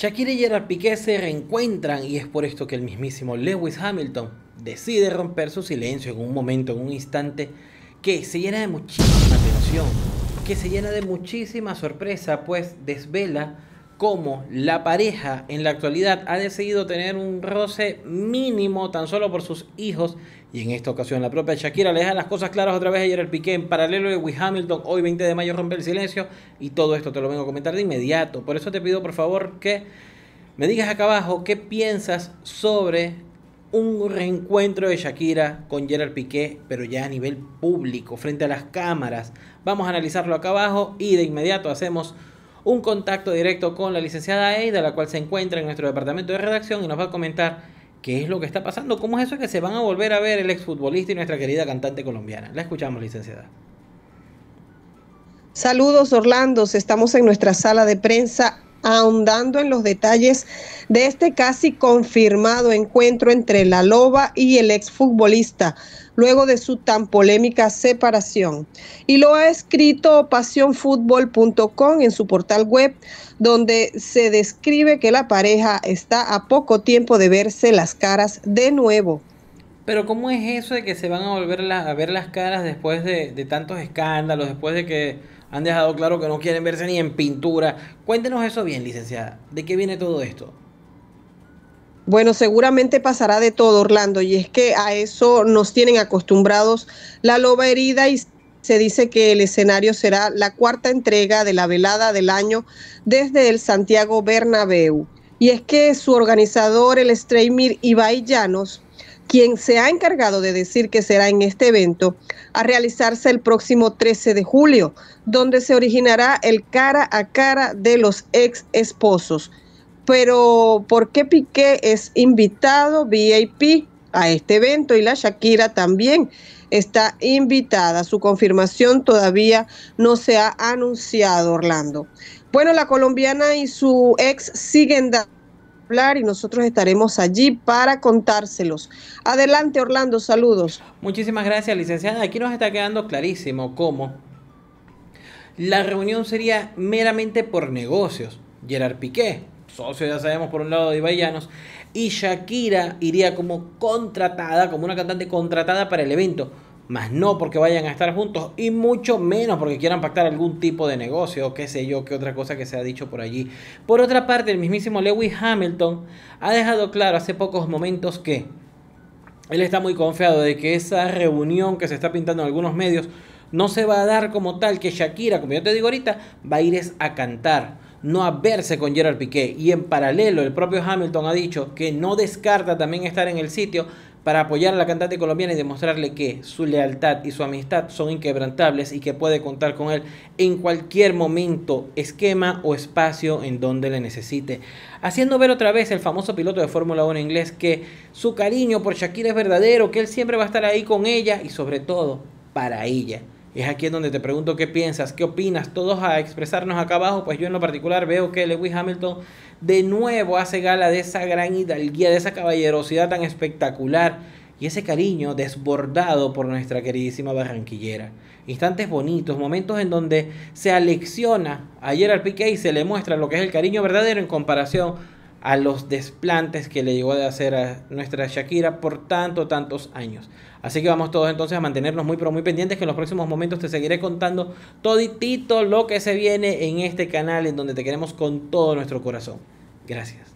Shakira y Gerard Piqué se reencuentran y es por esto que el mismísimo Lewis Hamilton decide romper su silencio en un momento, en un instante que se llena de muchísima atención, que se llena de muchísima sorpresa, pues desvela cómo la pareja en la actualidad ha decidido tener un roce mínimo tan solo por sus hijos. Y en esta ocasión la propia Shakira le deja las cosas claras otra vez a Gerard Piqué en paralelo de Will Hamilton, hoy 20 de mayo rompe el silencio y todo esto te lo vengo a comentar de inmediato. Por eso te pido por favor que me digas acá abajo qué piensas sobre un reencuentro de Shakira con Gerard Piqué, pero ya a nivel público, frente a las cámaras. Vamos a analizarlo acá abajo y de inmediato hacemos un contacto directo con la licenciada Eida, la cual se encuentra en nuestro departamento de redacción y nos va a comentar qué es lo que está pasando, cómo es eso que se van a volver a ver el exfutbolista y nuestra querida cantante colombiana. La escuchamos, licenciada. Saludos, Orlando. Estamos en nuestra sala de prensa ahondando en los detalles de este casi confirmado encuentro entre la loba y el exfutbolista luego de su tan polémica separación. Y lo ha escrito pasionfutbol.com en su portal web, donde se describe que la pareja está a poco tiempo de verse las caras de nuevo. Pero ¿cómo es eso de que se van a volver a ver las caras después de tantos escándalos, después de que han dejado claro que no quieren verse ni en pintura? Cuéntenos eso bien, licenciada. ¿De qué viene todo esto? Bueno, seguramente pasará de todo, Orlando, y es que a eso nos tienen acostumbrados la loba herida y se dice que el escenario será la cuarta entrega de la velada del año desde el Santiago Bernabéu. Y es que su organizador, el streamer Ibai Llanos, quien se ha encargado de decir que será en este evento, a realizarse el próximo 13 de julio, donde se originará el cara a cara de los ex esposos pero ¿por qué Piqué es invitado VIP a este evento y la Shakira también? está invitada. Su confirmación todavía no se ha anunciado, Orlando. Bueno, la colombiana y su ex siguen hablar y nosotros estaremos allí para contárselos. Adelante, Orlando, saludos. Muchísimas gracias, licenciada. Aquí nos está quedando clarísimo cómo la reunión sería meramente por negocios. Gerard Piqué socio, ya sabemos, por un lado de Ibai y Shakira iría como contratada, como una cantante contratada para el evento. Más no porque vayan a estar juntos y mucho menos porque quieran pactar algún tipo de negocio, o qué sé yo, qué otra cosa que se ha dicho por allí. Por otra parte, el mismísimo Lewis Hamilton ha dejado claro hace pocos momentos que él está muy confiado de que esa reunión que se está pintando en algunos medios no se va a dar como tal, que Shakira, como yo te digo ahorita, va a ir a cantar no a verse con Gerard Piqué. Y en paralelo, el propio Hamilton ha dicho que no descarta también estar en el sitio para apoyar a la cantante colombiana y demostrarle que su lealtad y su amistad son inquebrantables y que puede contar con él en cualquier momento, esquema o espacio en donde le necesite. Haciendo ver otra vez el famoso piloto de Fórmula 1 inglés que su cariño por Shakira es verdadero, que él siempre va a estar ahí con ella y sobre todo para ella. Es aquí donde te pregunto qué piensas, qué opinas, todos a expresarnos acá abajo, pues yo en lo particular veo que Lewis Hamilton de nuevo hace gala de esa gran hidalguía, de esa caballerosidad tan espectacular y ese cariño desbordado por nuestra queridísima barranquillera. Instantes bonitos, momentos en donde se alecciona ayer al Piqué y se le muestra lo que es el cariño verdadero en comparación a los desplantes que le llegó a hacer a nuestra Shakira por tanto, tantos años. Así que vamos todos entonces a mantenernos muy, pero muy pendientes que en los próximos momentos te seguiré contando toditito lo que se viene en este canal en donde te queremos con todo nuestro corazón. Gracias.